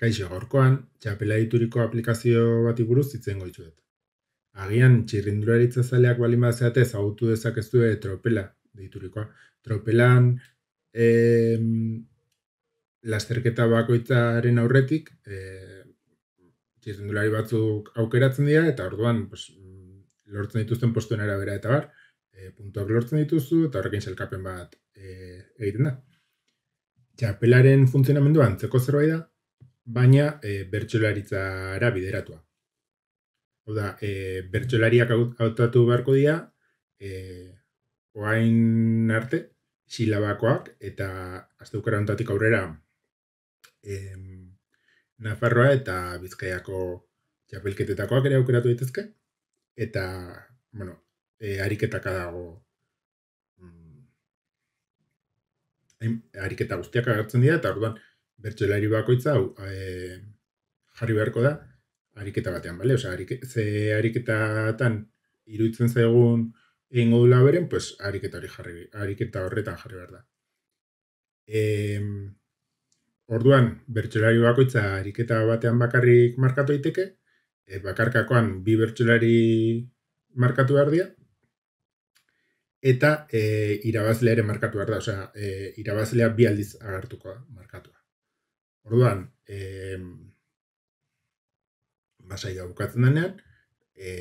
Kaixo gorkoan, txapela dituriko aplikazio bat iguruz zitzen goitxuet. Agian, txirrinduraritza zaleak balin bat zautu dezakeztu e, tropela diturikoa. Tropelan, e, lasterketa bakoitzaren aurretik, e, txirrindulari batzuk aukeratzen dira, eta orduan, pues, lortzen dituzten postuen arabera eta bar, e, eh, puntuak lortzen dituzu, eta horrekin selkapen bat e, egiten da. Txapelaren funtzionamendu antzeko zerbait da, baina e, bertsolaritzara bideratua. Oda, e, eh, bertsolariak hautatu beharko dira, e, eh, oain arte, silabakoak, eta azteukera ontatik aurrera, e, Nafarroa eta Bizkaiako txapelketetakoak ere aukeratu daitezke, eta, bueno, e, ariketaka dago mm, ariketa guztiak agertzen dira, eta orduan, bertxelari bakoitza hau e, jarri beharko da ariketa batean, bale? Osa, arike, ze ariketatan iruditzen zaigun egin godula beren, pues, ariketa, jarri, ariketa horretan jarri behar da. E, orduan, bertsolari bakoitza ariketa batean bakarrik markatu daiteke, e, bakarkakoan bi bertsolari markatu behar dira, eta e, irabazlea ere markatu behar da, osea, e, irabazlea bi aldiz agartuko da, markatu. Orduan, e, basai daukatzen denean, e,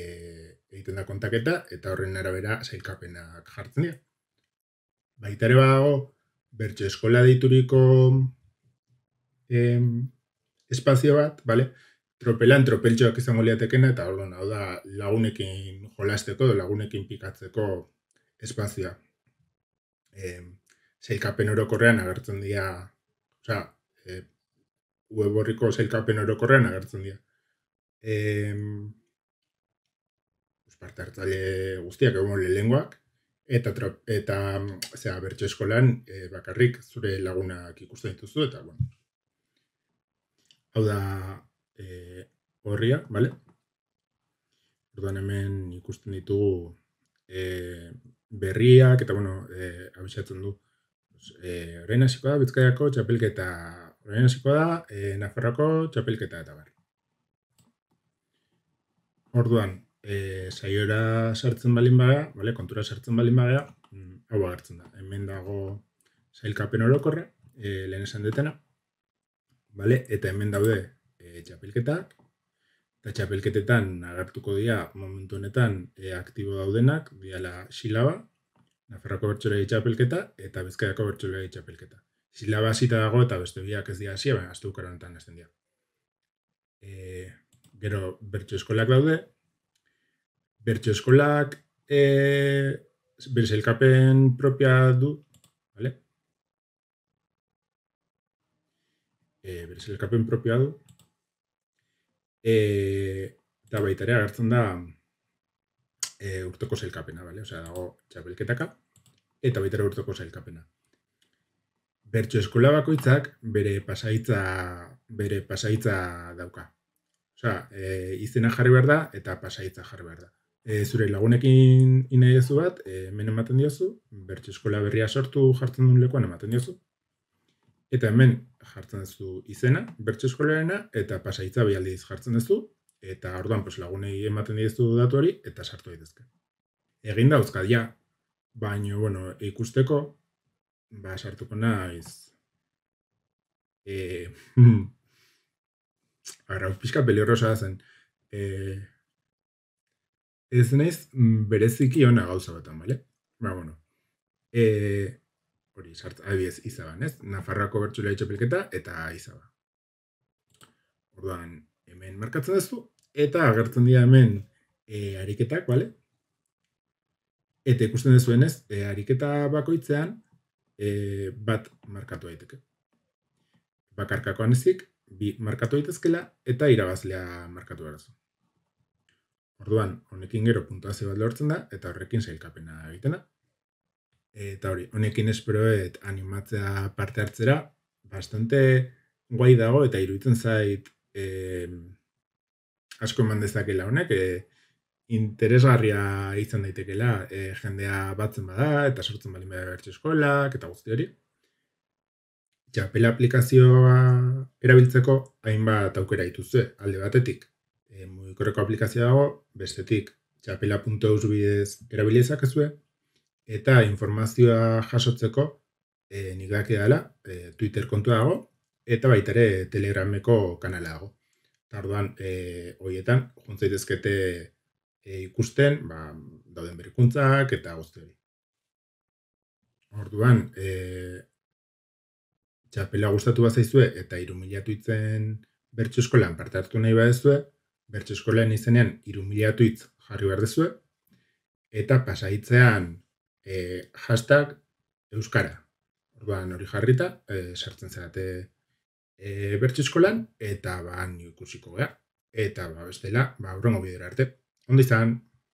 egiten da kontaketa, eta horren arabera zailkapenak jartzen dira. Baita ere badago, bertso eskola dituriko eh espazio bat, vale? tropelan tropeltxoak izango liatekena, eta hori hau da lagunekin jolasteko, lagunekin pikatzeko espazioa. Em, zailkapen orokorrean agertzen dira, osea, e, web horriko zailkapen horokorrean agertzen dira. E, pues guztiak egon hori lenguak, eta, eta zera, mm, bertxe eskolan eh, bakarrik zure lagunak ikusten dituzu, eta bueno. Hau da e, eh, horria, bale? Orduan hemen ikusten ditugu e, berriak, eta bueno, e, abisatzen du. Horein e, hasiko da, bitzkaiako, txapelketa Horrein hasiko da, e, eh, Nafarroko txapelketa eta bar. Orduan, e, eh, saioera sartzen balin bada, vale, kontura sartzen balin bada, mm, hau agertzen da. Hemen dago sailkapen orokorra, e, lehen esan detena, eta hemen daude e, txapelketak. Eta txapelketetan agartuko dira momentu honetan e, aktibo daudenak, biala xilaba, Nafarroko bertxolari txapelketa eta bezkaiako bertxolari txapelketa. eta beste pues biak ez dira hasi, baina aztukara honetan hasten dira. E, eh, gero bertso eskolak daude. Bertso eskolak e, eh, berzelkapen propia du, ¿vale? E, eh, berzelkapen propia du. E, eta baita ere agertzen da e, urtoko zelkapena, ¿vale? Osea, dago txapelketaka eta baita ere urtoko zelkapena. bertso eskola bakoitzak bere pasaitza bere pasaitza dauka. Osea, e, izena jarri behar da eta pasaitza jarri behar da. E, zure lagunekin inaiezu bat, e, hemen ematen diozu, bertso eskola berria sortu jartzen duen lekuan ematen diozu. Eta hemen jartzen duzu izena, bertso eskolarena eta pasaitza bialdiz jartzen duzu eta orduan pues, lagunei ematen diezu datu hori eta sartu daitezke. Egin da euskadia. Baina, bueno, ikusteko, ba, sartuko naiz e, eh, hmm, arrauz pixka da zen e, eh, ez naiz bereziki ona gauza batan, bale? Ba, bueno e, hori, sartu, adibidez, izaban, ez? Nafarrako bertxulea itxapelketa eta izaba. Orduan, hemen markatzen duzu eta agertzen dira hemen e, ariketak, bale? Eta ikusten duzuenez, e, ariketa bakoitzean e, bat markatu daiteke. Bakarkakoan ezik, bi markatu daitezkela eta irabazlea markatu garazu. Orduan, honekin gero puntuazio bat lortzen da eta horrekin sailkapena egitena. Eta hori, honekin esperoet animatzea parte hartzera, bastante guai dago eta iruditzen zait e, asko eman dezakela honek, e, interesgarria izan daitekela eh, jendea batzen bada eta sortzen bali bada bertxe eskolak eta guzti hori. Txapela aplikazioa erabiltzeko hainbat aukera dituzte alde batetik. E, Mugikorreko aplikazio dago, bestetik txapela.eus bidez erabilizak ezue. Eta informazioa jasotzeko e, nik daki dela e, Twitter kontua dago eta baita ere telegrameko kanala dago. Tarduan, e, hoietan, e, ikusten, ba, dauden berikuntzak, eta guzti hori. Orduan, e, txapela gustatu bat zaizue eta iru milatu itzen eskolan parte hartu nahi bat zue, bertso eskolan izenean iru jarri behar dezue, eta pasaitzean e, eh, hashtag Euskara. Orduan hori jarrita, e, sartzen zerate e, eskolan, eta ba, nio ikusiko gea. Eta ba, bestela, ba, urrengo bidera arte. understand